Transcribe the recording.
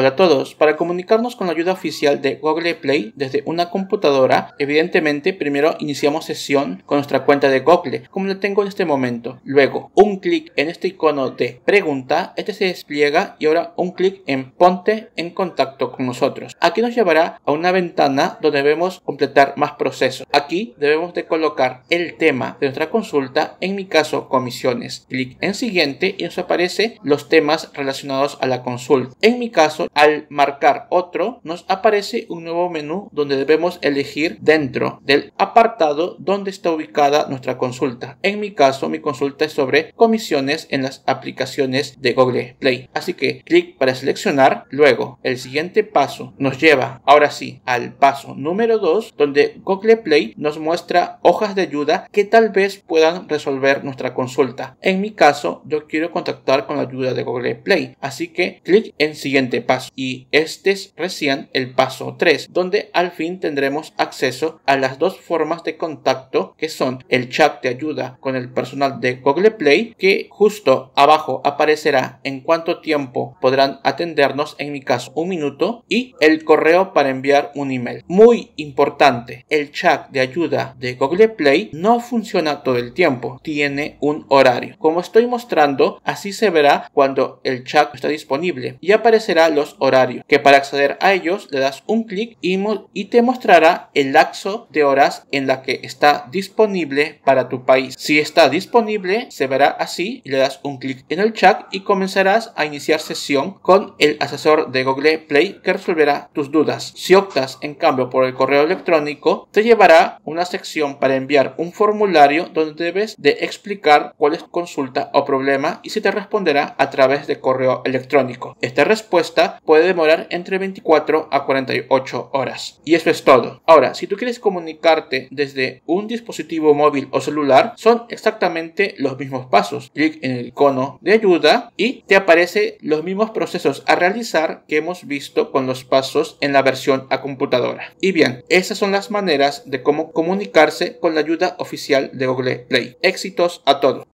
Hola a todos, para comunicarnos con la ayuda oficial de Google Play desde una computadora, evidentemente primero iniciamos sesión con nuestra cuenta de Google, como la tengo en este momento. Luego, un clic en este icono de pregunta, este se despliega y ahora un clic en ponte en contacto con nosotros. Aquí nos llevará a una ventana donde debemos completar más procesos. Aquí debemos de colocar el tema de nuestra consulta, en mi caso comisiones. Clic en siguiente y nos aparece los temas relacionados a la consulta. En mi caso al marcar otro, nos aparece un nuevo menú donde debemos elegir dentro del apartado donde está ubicada nuestra consulta. En mi caso, mi consulta es sobre comisiones en las aplicaciones de Google Play. Así que clic para seleccionar. Luego, el siguiente paso nos lleva, ahora sí, al paso número 2, donde Google Play nos muestra hojas de ayuda que tal vez puedan resolver nuestra consulta. En mi caso, yo quiero contactar con la ayuda de Google Play. Así que clic en siguiente paso y este es recién el paso 3 donde al fin tendremos acceso a las dos formas de contacto que son el chat de ayuda con el personal de Google Play que justo abajo aparecerá en cuánto tiempo podrán atendernos en mi caso un minuto y el correo para enviar un email muy importante el chat de ayuda de Google Play no funciona todo el tiempo tiene un horario como estoy mostrando así se verá cuando el chat está disponible y aparecerá horarios, que para acceder a ellos le das un clic y, te mostrará el laxo de horas en la que está disponible para tu país. Si está disponible, se verá así y le das un clic en el chat y comenzarás a iniciar sesión con el asesor de Google Play que resolverá tus dudas. Si optas en cambio por el correo electrónico, te llevará una sección para enviar un formulario donde debes de explicar cuál es consulta o problema y se te responderá a través de correo electrónico. Esta respuesta puede demorar entre 24 a 48 horas. Y eso es todo. Ahora, si tú quieres comunicarte desde un dispositivo móvil o celular, son exactamente los mismos pasos. Clic en el icono de ayuda y te aparecen los mismos procesos a realizar que hemos visto con los pasos en la versión a computadora. Y bien, esas son las maneras de cómo comunicarse con la ayuda oficial de Google Play. Éxitos a todos.